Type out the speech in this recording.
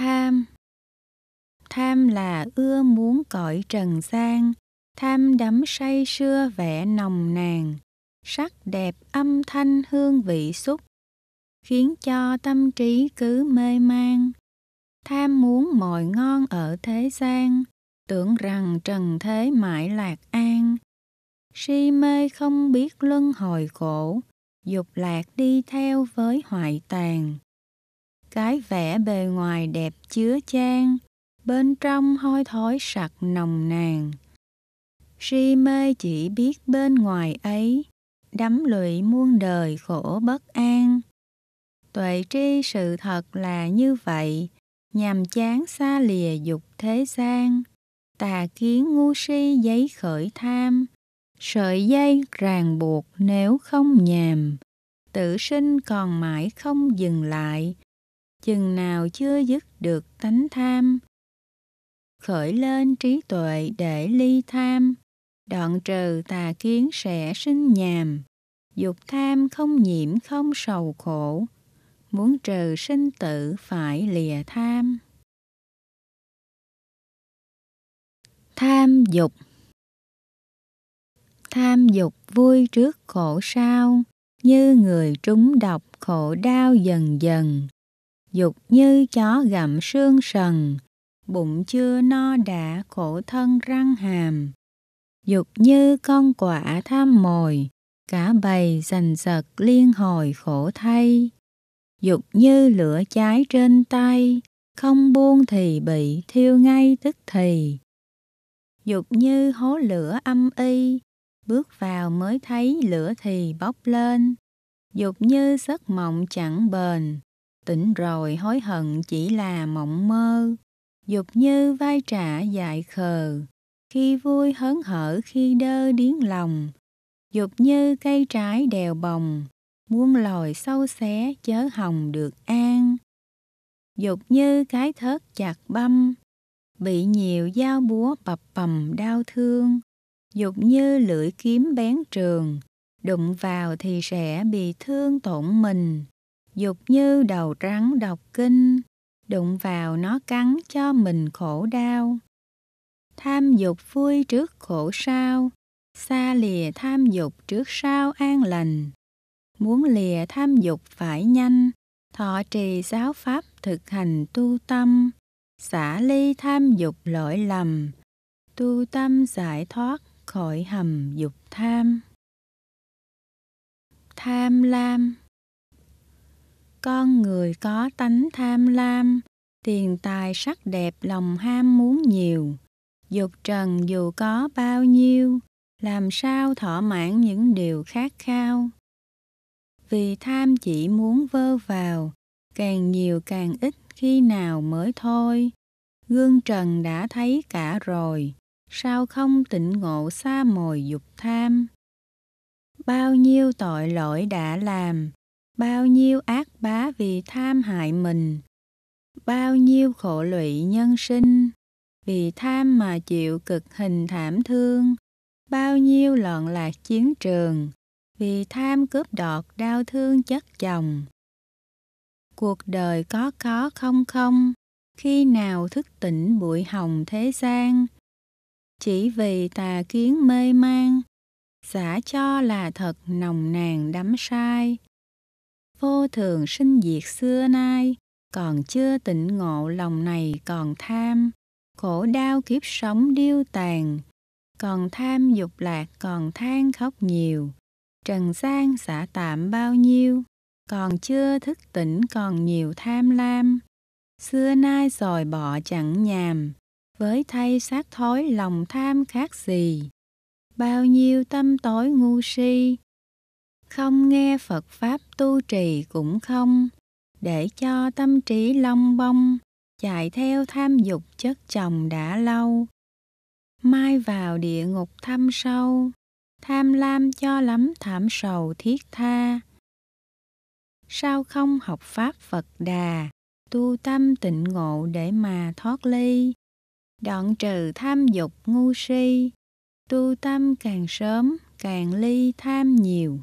tham tham là ưa muốn cõi trần gian tham đắm say sưa vẻ nồng nàn sắc đẹp âm thanh hương vị xúc khiến cho tâm trí cứ mê man tham muốn mọi ngon ở thế gian tưởng rằng trần thế mãi lạc an si mê không biết luân hồi khổ dục lạc đi theo với hoại tàn cái vẻ bề ngoài đẹp chứa chan bên trong hôi thối sặc nồng nàn si mê chỉ biết bên ngoài ấy đắm lụy muôn đời khổ bất an tuệ tri sự thật là như vậy nhằm chán xa lìa dục thế gian tà kiến ngu si giấy khởi tham sợi dây ràng buộc nếu không nhàm tự sinh còn mãi không dừng lại chừng nào chưa dứt được tánh tham khởi lên trí tuệ để ly tham đoạn trừ tà kiến sẽ sinh nhàm dục tham không nhiễm không sầu khổ muốn trừ sinh tử phải lìa tham tham dục tham dục vui trước khổ sao như người trúng độc khổ đau dần dần dục như chó gặm xương sần, bụng chưa no đã khổ thân răng hàm. Dục như con quả tham mồi, cả bầy dần giật liên hồi khổ thay. Dục như lửa cháy trên tay, không buông thì bị thiêu ngay tức thì. Dục như hố lửa âm y, bước vào mới thấy lửa thì bốc lên. Dục như giấc mộng chẳng bền, tỉnh rồi hối hận chỉ là mộng mơ dục như vai trả dại khờ khi vui hớn hở khi đơ điến lòng dục như cây trái đèo bồng muôn lòi sâu xé chớ hồng được an dục như cái thớt chặt băm bị nhiều dao búa bập bầm đau thương dục như lưỡi kiếm bén trường đụng vào thì sẽ bị thương tổn mình Dục như đầu rắn đọc kinh, đụng vào nó cắn cho mình khổ đau. Tham dục vui trước khổ sao, xa lìa tham dục trước sao an lành. Muốn lìa tham dục phải nhanh, thọ trì giáo pháp thực hành tu tâm, xả ly tham dục lỗi lầm, tu tâm giải thoát khỏi hầm dục tham. Tham lam con người có tánh tham lam tiền tài sắc đẹp lòng ham muốn nhiều dục trần dù có bao nhiêu làm sao thỏa mãn những điều khát khao vì tham chỉ muốn vơ vào càng nhiều càng ít khi nào mới thôi gương trần đã thấy cả rồi sao không tịnh ngộ xa mồi dục tham bao nhiêu tội lỗi đã làm bao nhiêu ác bá vì tham hại mình, bao nhiêu khổ lụy nhân sinh, vì tham mà chịu cực hình thảm thương, bao nhiêu loạn lạc chiến trường, vì tham cướp đoạt đau thương chất chồng. Cuộc đời có có không không, khi nào thức tỉnh bụi hồng thế gian, chỉ vì tà kiến mê mang, giả cho là thật nồng nàn đắm sai vô thường sinh diệt xưa nay còn chưa tỉnh ngộ lòng này còn tham khổ đau kiếp sống điêu tàn còn tham dục lạc còn than khóc nhiều trần gian xả tạm bao nhiêu còn chưa thức tỉnh còn nhiều tham lam xưa nay rồi bỏ chẳng nhàm với thay xác thối lòng tham khác gì bao nhiêu tâm tối ngu si không nghe Phật Pháp tu trì cũng không, để cho tâm trí long bông, chạy theo tham dục chất chồng đã lâu. Mai vào địa ngục thăm sâu, tham lam cho lắm thảm sầu thiết tha. Sao không học Pháp Phật Đà, tu tâm tịnh ngộ để mà thoát ly, đoạn trừ tham dục ngu si, tu tâm càng sớm càng ly tham nhiều.